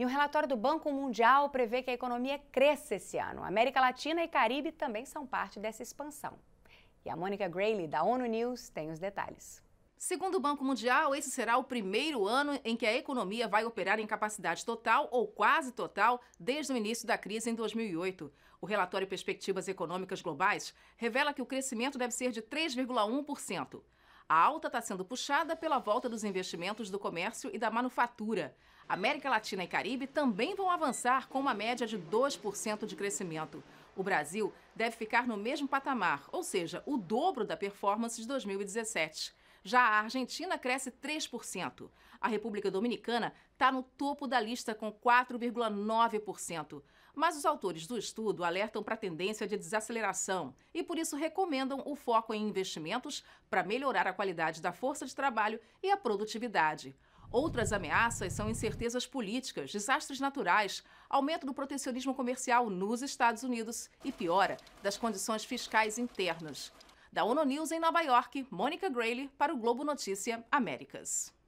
E um relatório do Banco Mundial prevê que a economia cresça esse ano. América Latina e Caribe também são parte dessa expansão. E a Mônica Grayley, da ONU News, tem os detalhes. Segundo o Banco Mundial, esse será o primeiro ano em que a economia vai operar em capacidade total ou quase total desde o início da crise em 2008. O relatório Perspectivas Econômicas Globais revela que o crescimento deve ser de 3,1%. A alta está sendo puxada pela volta dos investimentos do comércio e da manufatura. América Latina e Caribe também vão avançar com uma média de 2% de crescimento. O Brasil deve ficar no mesmo patamar, ou seja, o dobro da performance de 2017. Já a Argentina cresce 3%. A República Dominicana está no topo da lista com 4,9%. Mas os autores do estudo alertam para a tendência de desaceleração e, por isso, recomendam o foco em investimentos para melhorar a qualidade da força de trabalho e a produtividade. Outras ameaças são incertezas políticas, desastres naturais, aumento do protecionismo comercial nos Estados Unidos e piora das condições fiscais internas. Da ONU News em Nova York, Mônica Grayley para o Globo Notícia Américas.